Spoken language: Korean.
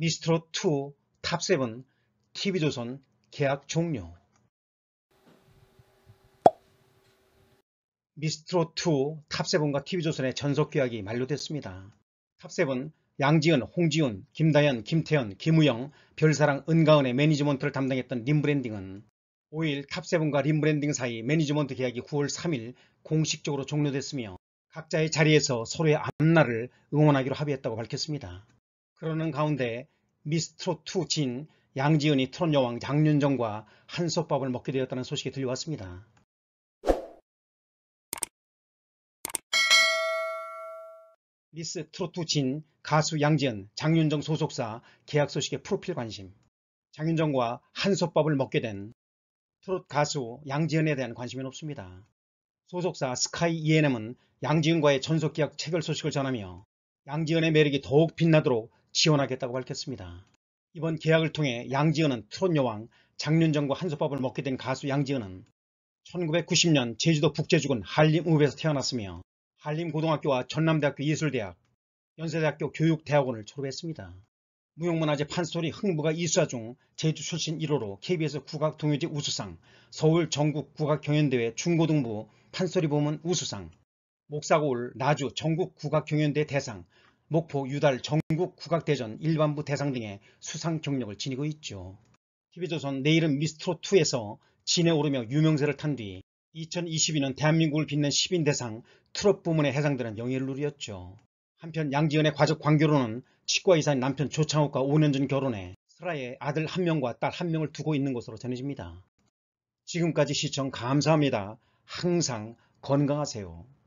미스트롯2 탑7 TV조선 계약 종료 미스트롯2 탑7과 TV조선의 전속 계약이 만료됐습니다. 탑7 양지은, 홍지훈, 김다현, 김태현, 김우영, 별사랑, 은가은의 매니지먼트를 담당했던 림브랜딩은 5일 탑7과 림브랜딩 사이 매니지먼트 계약이 9월 3일 공식적으로 종료됐으며 각자의 자리에서 서로의 앞날을 응원하기로 합의했다고 밝혔습니다. 그러는 가운데 미스트롯2 진 양지은이 트롯 여왕 장윤정과 한솥밥을 먹게 되었다는 소식이 들려왔습니다. 미스 트로트 진 가수 양지은 장윤정 소속사 계약 소식의 프로필 관심 장윤정과 한솥밥을 먹게 된 트롯 가수 양지은에 대한 관심이 높습니다. 소속사 스카이 E&M은 양지은과의 전속 계약 체결 소식을 전하며 양지은의 매력이 더욱 빛나도록 지원하겠다고 밝혔습니다. 이번 계약을 통해 양지은은 트롯여왕 장윤정과 한솥밥을 먹게 된 가수 양지은은 1990년 제주도 북제주군 한림읍에서 태어났으며 한림고등학교와 전남대학교 예술대학, 연세대학교 교육대학원을 졸업했습니다. 무용문화재 판소리 흥부가 이수하중 제주 출신 1호로 KBS 국악동요제 우수상, 서울 전국 국악경연대회 중고등부 판소리 부문 우수상, 목사고울 나주 전국 국악경연대 대상, 목포, 유달, 전국 국악대전, 일반부 대상 등의 수상 경력을 지니고 있죠. TV조선 내일은 미스트롯2에서 진에 오르며 유명세를 탄 뒤 2022년 대한민국을 빛낸 10인 대상 트롯 부문에 해상되는 영예를 누렸죠. 한편 양지연의 과적 관계로는 치과의사인 남편 조창욱과 5년 전 결혼해 슬라의 아들 한 명과 딸 한 명을 두고 있는 것으로 전해집니다. 지금까지 시청 감사합니다. 항상 건강하세요.